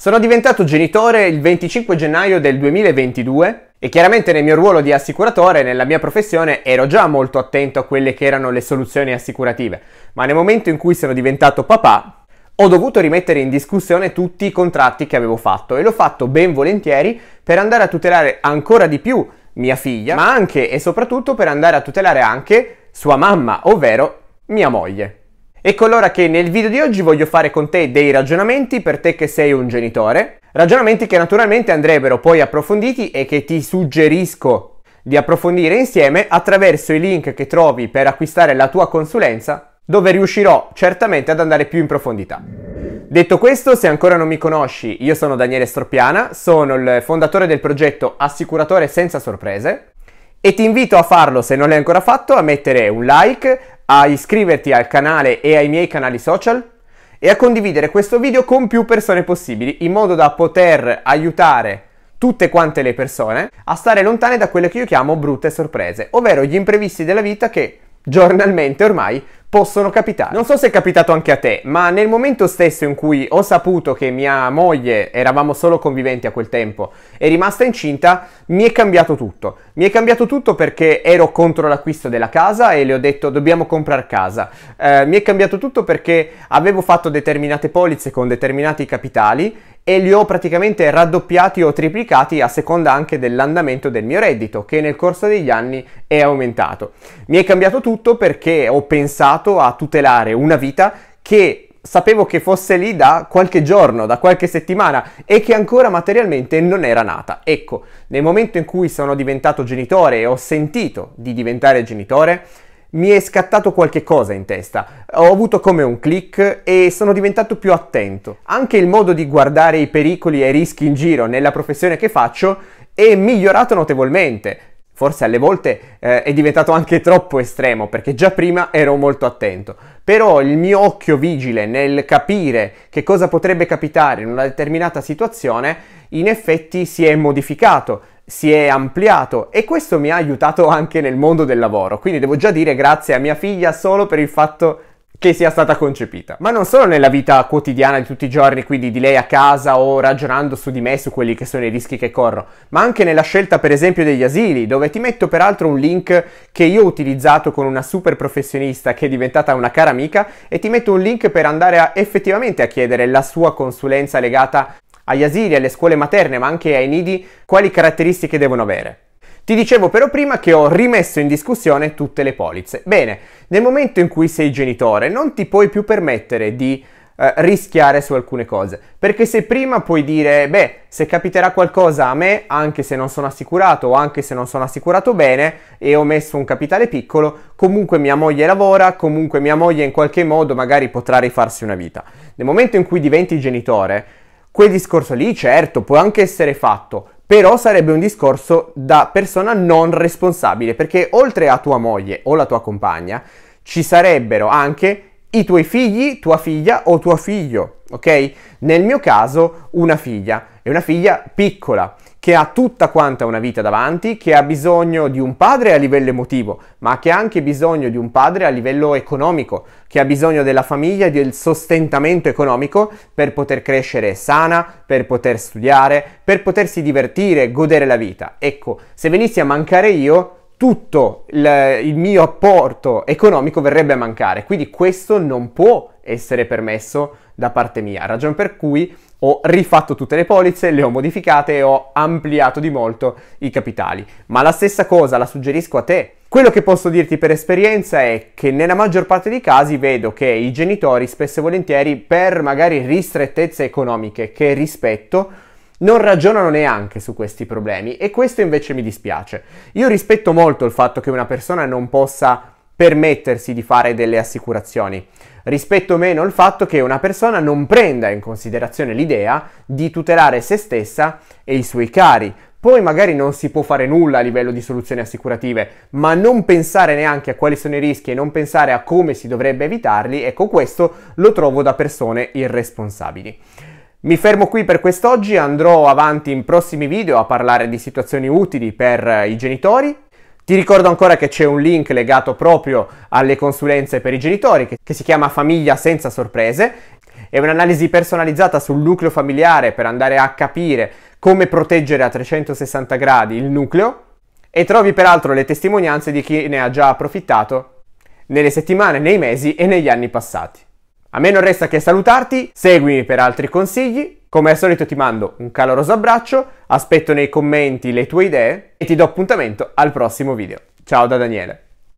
Sono diventato genitore il 25 gennaio del 2022 e chiaramente nel mio ruolo di assicuratore, nella mia professione, ero già molto attento a quelle che erano le soluzioni assicurative, ma nel momento in cui sono diventato papà, ho dovuto rimettere in discussione tutti i contratti che avevo fatto e l'ho fatto ben volentieri per andare a tutelare ancora di più mia figlia, ma anche e soprattutto per andare a tutelare anche sua mamma, ovvero mia moglie. Ecco allora che nel video di oggi voglio fare con te dei ragionamenti per te che sei un genitore, ragionamenti che naturalmente andrebbero poi approfonditi e che ti suggerisco di approfondire insieme attraverso i link che trovi per acquistare la tua consulenza, dove riuscirò certamente ad andare più in profondità. Detto questo, se ancora non mi conosci, io sono Daniele Stroppiana, sono il fondatore del progetto Assicuratore senza sorprese e ti invito a farlo se non l'hai ancora fatto, a mettere un like, a iscriverti al canale e ai miei canali social e a condividere questo video con più persone possibili in modo da poter aiutare tutte quante le persone a stare lontane da quelle che io chiamo brutte sorprese, ovvero gli imprevisti della vita che giornalmente ormai possono capitare. Non so se è capitato anche a te, ma nel momento stesso in cui ho saputo che mia moglie, eravamo solo conviventi a quel tempo, è rimasta incinta, mi è cambiato tutto. Mi è cambiato tutto perché ero contro l'acquisto della casa e le ho detto dobbiamo comprare casa. Eh, mi è cambiato tutto perché avevo fatto determinate polizze con determinati capitali e li ho praticamente raddoppiati o triplicati a seconda anche dell'andamento del mio reddito che nel corso degli anni è aumentato. Mi è cambiato tutto perché ho pensato a tutelare una vita che sapevo che fosse lì da qualche giorno, da qualche settimana e che ancora materialmente non era nata. Ecco, nel momento in cui sono diventato genitore e ho sentito di diventare genitore, mi è scattato qualche cosa in testa, ho avuto come un click e sono diventato più attento. Anche il modo di guardare i pericoli e i rischi in giro nella professione che faccio è migliorato notevolmente. Forse alle volte eh, è diventato anche troppo estremo perché già prima ero molto attento. Però il mio occhio vigile nel capire che cosa potrebbe capitare in una determinata situazione in effetti si è modificato si è ampliato e questo mi ha aiutato anche nel mondo del lavoro, quindi devo già dire grazie a mia figlia solo per il fatto che sia stata concepita. Ma non solo nella vita quotidiana di tutti i giorni, quindi di lei a casa o ragionando su di me, su quelli che sono i rischi che corro, ma anche nella scelta per esempio degli asili, dove ti metto peraltro un link che io ho utilizzato con una super professionista che è diventata una cara amica e ti metto un link per andare a, effettivamente a chiedere la sua consulenza legata agli asili, alle scuole materne, ma anche ai nidi, quali caratteristiche devono avere. Ti dicevo però prima che ho rimesso in discussione tutte le polizze. Bene, nel momento in cui sei genitore non ti puoi più permettere di eh, rischiare su alcune cose, perché se prima puoi dire, beh, se capiterà qualcosa a me, anche se non sono assicurato o anche se non sono assicurato bene e ho messo un capitale piccolo, comunque mia moglie lavora, comunque mia moglie in qualche modo magari potrà rifarsi una vita. Nel momento in cui diventi genitore, Quel discorso lì, certo, può anche essere fatto, però sarebbe un discorso da persona non responsabile, perché oltre a tua moglie o la tua compagna ci sarebbero anche i tuoi figli, tua figlia o tuo figlio, ok? Nel mio caso una figlia, è una figlia piccola che ha tutta quanta una vita davanti, che ha bisogno di un padre a livello emotivo, ma che ha anche bisogno di un padre a livello economico, che ha bisogno della famiglia e del sostentamento economico per poter crescere sana, per poter studiare, per potersi divertire, godere la vita. Ecco, se venissi a mancare io, tutto il, il mio apporto economico verrebbe a mancare, quindi questo non può essere permesso da parte mia, ragione per cui ho rifatto tutte le polizze, le ho modificate e ho ampliato di molto i capitali. Ma la stessa cosa la suggerisco a te. Quello che posso dirti per esperienza è che nella maggior parte dei casi vedo che i genitori spesso e volentieri per magari ristrettezze economiche che rispetto non ragionano neanche su questi problemi e questo invece mi dispiace. Io rispetto molto il fatto che una persona non possa permettersi di fare delle assicurazioni. Rispetto meno il fatto che una persona non prenda in considerazione l'idea di tutelare se stessa e i suoi cari. Poi magari non si può fare nulla a livello di soluzioni assicurative, ma non pensare neanche a quali sono i rischi e non pensare a come si dovrebbe evitarli, ecco questo lo trovo da persone irresponsabili. Mi fermo qui per quest'oggi, andrò avanti in prossimi video a parlare di situazioni utili per eh, i genitori. Ti ricordo ancora che c'è un link legato proprio alle consulenze per i genitori che, si chiama Famiglia senza sorprese. È un'analisi personalizzata sul nucleo familiare per andare a capire come proteggere a 360 gradi il nucleo e trovi peraltro le testimonianze di chi ne ha già approfittato nelle settimane, nei mesi e negli anni passati. A me non resta che salutarti, seguimi per altri consigli, come al solito ti mando un caloroso abbraccio, aspetto nei commenti le tue idee e ti do appuntamento al prossimo video. Ciao da Daniele.